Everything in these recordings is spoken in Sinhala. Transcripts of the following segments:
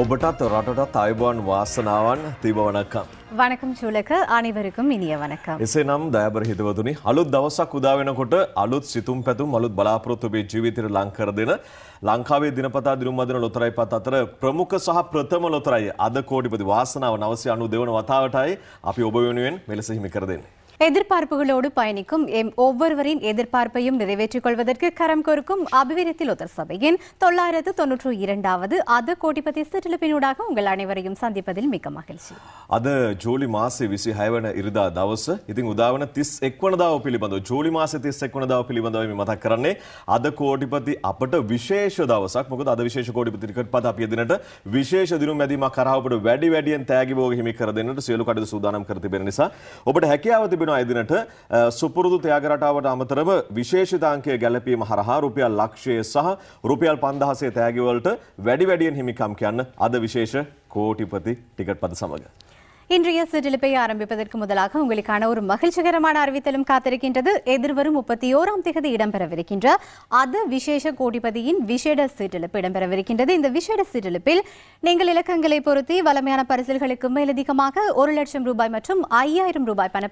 ஒபட்டாத் ரட்டடாத் தாய்பான் வாசனாவான் தீப வணக்கம் வணக்கம் චූලක අනිවරකම් ඉනිය වනකම්. එසේනම් දෑබර හිතවතුනි අලුත් දවසක් උදාවෙනකොට අලුත් සිතුම් පැතුම් අලුත් බලාපොරොත්තුබේ ජීවිතයට ලංකර දෙන ලංකාවේ දිනපතා දිනුම් අදින ලොතරයි පත් අතර ප්‍රමුඛ සහ ප්‍රථම ලොතරයි අද කෝටිපති වාසනාව නවසය අනු දෙවන වතාවටයි අපි ඔබ වෙනුවෙන් මෙලෙස හිමි කර දෙන්නේ. எதிர்பார்ப்புகளோடு பயணிக்கும் எம் ஒவ்வொருவரின் எதிர்பார்ப்பையும் நிறைவேற்றிக் கொள்வதற்கு கரம் கோர்க்கும் அபிவிருத்தி லோதர் சபையின் தொள்ளாயிரத்து தொன்னூற்று இரண்டாவது அது கோடிபதி සිටලපිනුඩාක උங்கள் අනිවරයුම් සඳිපදිල් මික මහිල්ෂි. අද ජූලි මාසේ විසි හයවන ඉරිදා දවස ඉතින් උදාවන තිස් එක්වනදාව පිළිබඳ ජූලි මාස තිස් එක්වනදාව පිළිබඳව මතක් කරන්නේ අද කෝටිපති අපට විශේෂ දවසක් මොකද අද විශේෂ කෝටිපති ක්‍රිකට් පද අපි දිනට විශේෂ දිනුම් මැදීමක් කරා ඔබට වැඩි වැඩියෙන් තෑගි භෝග හිමි කර දෙන්නට සියලු කටයුතු සූදානම් කර තිබෙන නිසා ඔබට හැකියාව තිබෙන වෙන අයදිනට සුපුරුදු තෑගරටාවට අමතරව විශේෂිතාංකය ගැලපීම හරහා රුපියල් ලක්ෂයේ සහ රුපියල් පන්දහසේ තෑගිවලට වැඩි වැඩියෙන් හිමිකම් කියන්න අද විශේෂ කෝටිපති ටිකට් පද සමඟ. இன்றைய சிற்றிலிப்பை ஆரம்பிப்பதற்கு முதலாக உங்களுக்கான ஒரு மகிழ்ச்சிகரமான அறிவித்தலும் காத்திருக்கின்றது எதிர்வரும் முப்பத்தி ஓராம் தேதி இடம்பெறவிருக்கின்ற அது விசேஷ கோடிபதியின் விசேட சீட்டெழுப்பு இடம்பெறவிருக்கின்றது இந்த விசேட சீட்டெழுப்பில் நீங்கள் இலக்கங்களை பொருத்தி வளமையான பரிசல்களுக்கு மேலதிகமாக ஒரு லட்சம் ரூபாய் மற்றும் ஐயாயிரம் ரூபாய் பண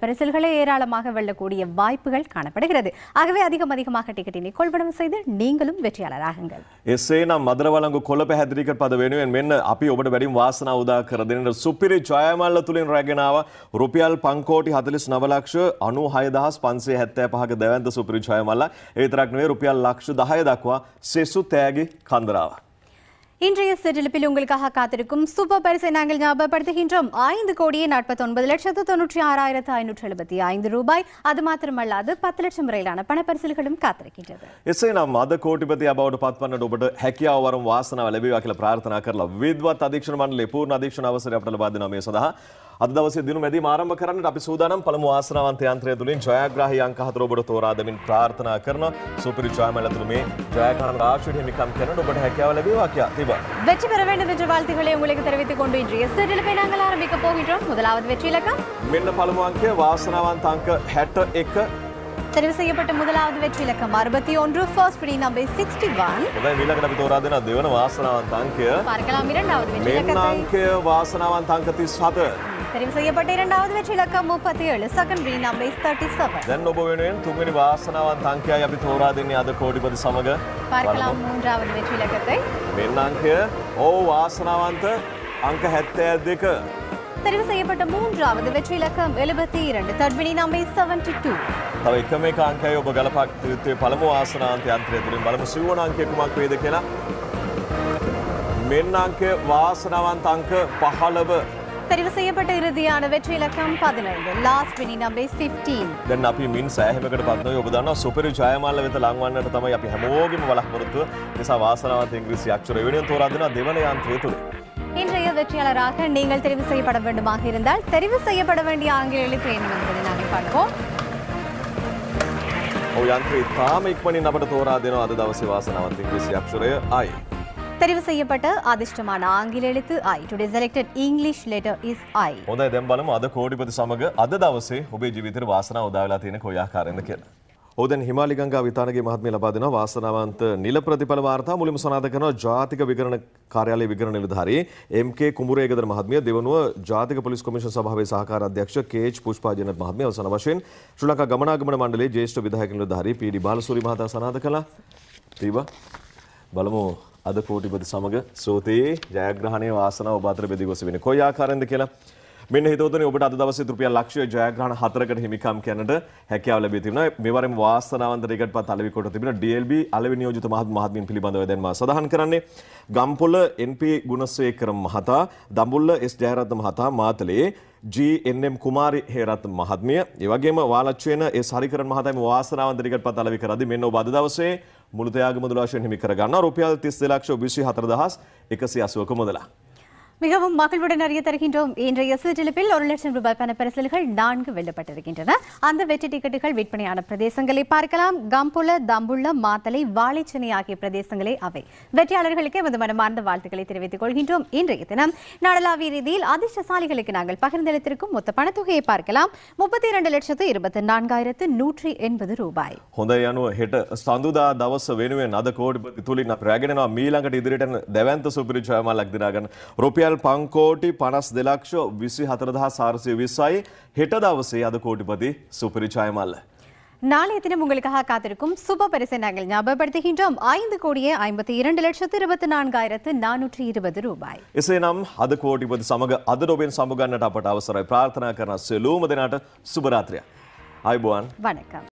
ஏராளமாக வெல்லக்கூடிய வாய்ப்புகள் காணப்படுகிறது ஆகவே அதிகம் அதிகமாக டிக்கெட்டினை கொள்வனம் செய்து நீங்களும் வெற்றியாளராகுங்கள் එසේ நாம் මදරවලංගු කොළප හැදිරිකට පද වෙනුවෙන් මෙන්න අපි ඔබට වැඩිම් වාසනාව උදා තුළින් රැගෙනාව රුපියල් පංකෝටි හතලිස් නවලක්ෂ අනු හයදහස් පන්සේ හැත්තෑ පහක දැවන්ත සුපරිචය මල්ල ඒතරක්නේ රුපියල් ලක්ෂ දහය දක්වා සෙසු තෑගි කන්දරාවක්. இன்றைய செட்டிலிப்பில் உங்களுக்காக காத்திருக்கும் சூப்பர் பரிசை நாங்கள் ஞாபகப்படுத்துகின்றோம் ஐந்து கோடியே நாற்பத்தி ஒன்பது லட்சத்து தொன்னூற்றி ஆறாயிரத்து ஐநூற்று எழுபத்தி ஐந்து ரூபாய் அது மாத்திரமல்லாது பத்து லட்சம் வரையிலான பணப்பரிசல்களும் காத்திருக்கின்றது එසේ නම් අද කෝටිපති අබවට පත්වන්නට ඔබට හැකියාවවරම් වාසනාව ලැබේවා කියලා ප්‍රාර්ථනා කරලා විද්වත් අධීක්ෂණ මණ්ඩලයේ පූර්ණ අධීක්ෂණ අවසරය අපට ලබා දෙනවා මේ සඳහා අද දවසේ දිනුමැදීම ආරම්භ කරන්නට අපි සූදානම් පළමු ආසනාවන්ත යන්ත්‍රය තුළින් ජයග්‍රාහී අංක හතර ඔබට තෝරා දෙමින් ප්‍රාර්ථනා කරනවා. සුපිරි ජයමැල ඇතුළු මේ ජයග්‍රහණ රාශියට හිමිකම් කරනට ஒබට හැකියාව லැබේවා කියලා තිබා. வெற்றி பெற வேண்டும் என்ற வாழ்த்துக்களை உங்களுக்கு தெரிவித்துக் கொண்டு இன்றைய சிறிலப்பை நாங்கள் ஆரம்பிக்க போகின்றோம் முதலாவது வெற்றி இலக்கம் මෙන්න පළමු අංකය වාසනාවන්ත අංක 61 தெரிவு செய்யப்பட்ட முதலாவது வெற்றி இலக்கம் அறுபத்தி ஒன்று ஃபர்ஸ்ட் பிடி நம்பர் சிக்ஸ்டி ஒன் දැන් ඊළඟට අපි තෝරා දෙනවා දෙවන වාසනාවන්ත අංකය பார்க்கலாம் இரண்டாவது வெற்றி මෙන්න இலக்கத்தை අංකය වාසනාවන්ත අංක 37 தெரிவு செய்யப்பட்ட இரண்டாவது வெற்றி இலக்கம் முப்பத்தி ஏழு செகண்டரி நம்பர் தேர்ட்டி செவன் දැන් ඔබ වෙනුවෙන් තුන්වෙනි වාසනාවන්ත අංකයයි අපි තෝරා දෙන්නේ අද කෝටිපති සමග பார்க்கலாம் மூன்றாவது வெற்றி இலக்கத்தை මෙන්න අංකය ඕ වාසනාවන්ත අංක 72 தெரிவு செய்யப்பட்ட மூன்றாவது வெற்றி இலக்கம் எழுபத்தி இரண்டு தர்பிணி நம்பர் செவன்டி டூ තව එකම එක අංකයි ඔබ ගලපක් යුත්තේ පළමු වාසනාවන්ත යන්ත්‍රය තුළින් බලමු සිවුවන අංකය කුමක් වේද කියලා මෙන්න අංකය වාසනාවන්ත අංක 15 தெரிவு செய்யப்பட்ட இறுதியான வெற்றி இலக்கம் பதினைந்து லாஸ்ட் විනි නම්බේ 15 දැන් අපි මින් සෑහෙමකට පත්නෝ ඔබ දන්නවා සුපිරි ජයමාල වෙත ලංවන්නට තමයි අපි හැමෝගෙම බලාපොරොත්තුව නිසා වාසනාවන්ත ඉංග්‍රීසි අක්ෂර වෙනුවෙන් තෝරා දෙනවා දෙවන යාන්ත්‍රය තුල இன்றைய வெற்றியாளராக நீங்கள் தெரிவு செய்யப்பட வேண்டுமாக இருந்தால் தெரிவு செய்யப்பட வேண்டிய ஆங்கில எழுத்து என்ன என்பதை நாங்கள் பார்ப்போம் ඔය යන්ත්‍රය තාම ඉක්මනින් අපට තෝරා දෙනවා අද දවසේ වාසනාවන්ත ඉංග්‍රීසි අක්ෂරය ආයේ தெரிவு செய்யப்பட்ட அதிர்ஷ்டமான ஆங்கில எழுத்து I today selected English letter is I. හොඳයි දැන් බලමු අද කෝටිපති සමග අද දවසේ ඔබේ ජීවිතේට ආසනාව උදා වෙලා තියෙන කොයි ආකාරයෙන්ද කියලා. හෝදැන් හිමාලි ගංගා විතානගේ මහත්මිය ලබා දෙනවා වාසනාවන්ත නිල ප්‍රතිඵල වාර්තා මුලින්ම සනාථ කරනවා ජාතික විගණන කාර්යාලයේ විගණන නිලධාරී එම්.කේ. කුඹුරේගදර මහත්මිය දෙවනුව ජාතික පොලිස් කොමිෂන් සභාවේ සහකාර අධ්‍යක්ෂ කේ.ච්. පුෂ්පාජන මහත්මිය අවසන් වශයෙන් ශ්‍රී ලංකා ගමනාගමන මණ්ඩලයේ ජ්‍යෙෂ්ඨ විධායක නිලධාරී පී.ඩී. බාලසූරි මහතා සනාථ කළා. තීවා බලමු අද කෝටිපති සමග සෝතයේ ජයග්‍රහණය වාසනාව ඔබ අතර බෙදී ගොස් වෙන්නේ. කොයි ආකාරයෙන්ද කියලා මෙන්න හිතවතුනි ඔබට අද දවසේ රුපියල් ලක්ෂය ජයග්‍රහණ හතරකට හිමිකම් කරනට හැකියාව ලැබී තිබෙනවා. මෙවරම වාසනාවන්ත රේකටපත් අලෙවි කොට තිබෙන DLB අලෙවි නියෝජිත මහත් මහත්මින් පිළිබඳව දැන් මා සඳහන් කරන්නේ ගම්පොළ NP ගුණසේකර මහතා, දඹුල්ල S ජයරත්න මහතා, මාතලේ ජම් කුමාරි හේරත් මහත්මිය ඒවගේම වාලච්චුවන ඒ සරිකර මහතම වාසනාවන්දරිකට පතලවි කරද මෙන්න බද දවසේ මුළුදයාග මුදලාශය හිමිකරගන්න රුපියල් තිස් ලක්ෂ විසි හතරදහස් එකසි අසුවක මුදලා. மிகவும் மகிழ்வுடன் அறிய தருகின்றோம் இன்றைய சிற்றிழப்பில் ஒரு லட்சம் ரூபாய் பண பரிசல்கள் நான்கு வெல்லப்பட்டிருக்கின்றன அந்த வெற்றி டிக்கெட்டுகள் விற்பனையான பிரதேசங்களை பார்க்கலாம் கம்புல தம்புள்ள மாத்தலை வாழைச்சனை ஆகிய பிரதேசங்களே அவை வெற்றியாளர்களுக்கு எமது மனமார்ந்த வாழ்த்துக்களை தெரிவித்துக் கொள்கின்றோம் இன்றைய தினம் நாடளாவிய ரீதியில் அதிர்ஷ்டசாலிகளுக்கு நாங்கள் பகிர்ந்தளித்திருக்கும் மொத்த பணத்தொகையை பார்க்கலாம் முப்பத்தி இரண்டு லட்சத்து இருபத்தி நான்காயிரத்து நூற்றி எண்பது ரூபாய் හොඳ යනුව හෙට සඳුදා දවස වෙනුවෙන් අද කෝඩිපති තුලින් අප රැගෙනවා මීළඟට ඉදිරිට දැවන්ත සුපිරිචයමක් රුපියල් පංකෝටි පනස් දෙලක්ෂ විසි හතරදහ සාරසය විස්සයි හෙට දවසේ අද கோடிபதி சுபரிச்சாயமல்ல நாளைய தினம் உங்களுக்காக காத்திருக்கும் சுப பரிசை நாங்கள் ஞாபகப்படுத்துகின்றோம் ஐந்து கோடியே ஐம்பத்தி இரண்டு லட்சத்து இருபத்தி நான்காயிரத்து நானூற்றி இருபது ரூபாய் இசை நாம் அது கோடிபதி சமக அதிரோபின் சமூக நட்டாப்பட்ட அவசர பிரார்த்தனா கரண செலூமதினாட்ட சுபராத்திரியா ஆய்புவான் வணக்கம்